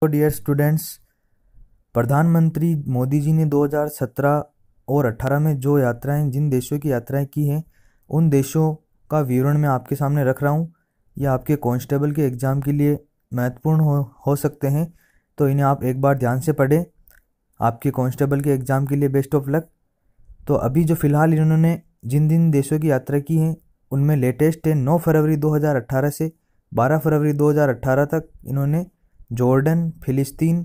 तो dear students प्रधानमंत्री मोदी जी ने 2017 और 18 में जो यात्राएं जिन देशों की यात्राएं की हैं उन देशों का विवरण मैं आपके सामने रख रहा हूं या आपके कांस्टेबल के एग्ज़ाम के लिए महत्वपूर्ण हो हो सकते हैं तो इन्हें आप एक बार ध्यान से पढ़ें आपके कांस्टेबल के एग्ज़ाम के लिए बेस्ट ऑफ लक तो अभी जो फ़िलहाल इन्होंने जिन जिन देशों की यात्रा की है उनमें लेटेस्ट है नौ फरवरी दो से बारह फरवरी दो तक इन्होंने जॉर्डन फिलिस्तीन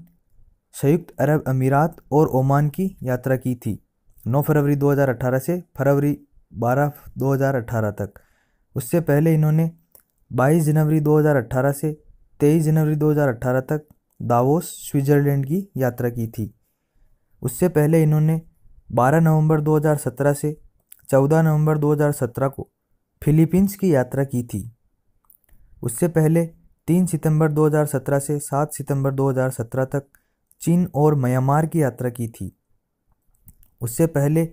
संयुक्त अरब अमीरात और ओमान की यात्रा की थी 9 फरवरी 2018 से फरवरी 12 2018 तक उससे पहले इन्होंने 22 जनवरी 2018 से 23 जनवरी 2018 तक दावोस स्विट्ज़रलैंड की यात्रा की थी उससे पहले इन्होंने 12 नवंबर 2017 से 14 नवंबर 2017 को फिलीपींस की यात्रा की थी उससे पहले तीन सितंबर 2017 से 7 सितंबर 2017 तक चीन और म्यांमार की यात्रा की थी उससे पहले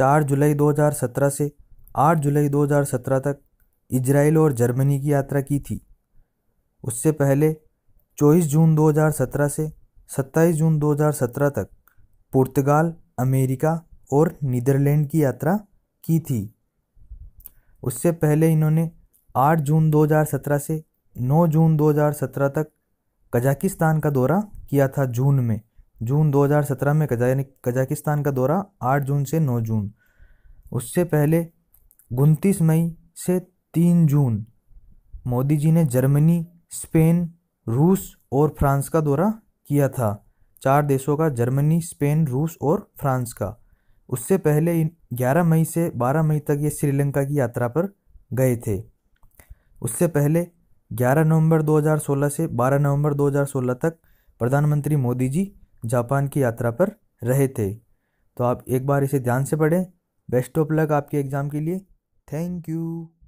4 जुलाई 2017 से 8 जुलाई 2017 तक इजराइल और जर्मनी की यात्रा की थी उससे पहले 24 जून 2017 से 27 जून 2017 तक पुर्तगाल अमेरिका और नीदरलैंड की यात्रा की थी उससे पहले इन्होंने 8 जून 2017 से 9 जून 2017 तक कजाकिस्तान का दौरा किया था जून में जून 2017 में कजा कजाकिस्तान का दौरा 8 जून से 9 जून उससे पहले उनतीस मई से 3 जून मोदी जी ने जर्मनी स्पेन रूस और फ्रांस का दौरा किया था चार देशों का जर्मनी स्पेन रूस और फ्रांस का उससे पहले 11 मई से 12 मई तक ये श्रीलंका की यात्रा पर गए थे उससे पहले 11 नवंबर 2016 से 12 नवंबर 2016 तक प्रधानमंत्री मोदी जी जापान की यात्रा पर रहे थे तो आप एक बार इसे ध्यान से पढ़ें बेस्ट ऑफ लक आपके एग्ज़ाम के लिए थैंक यू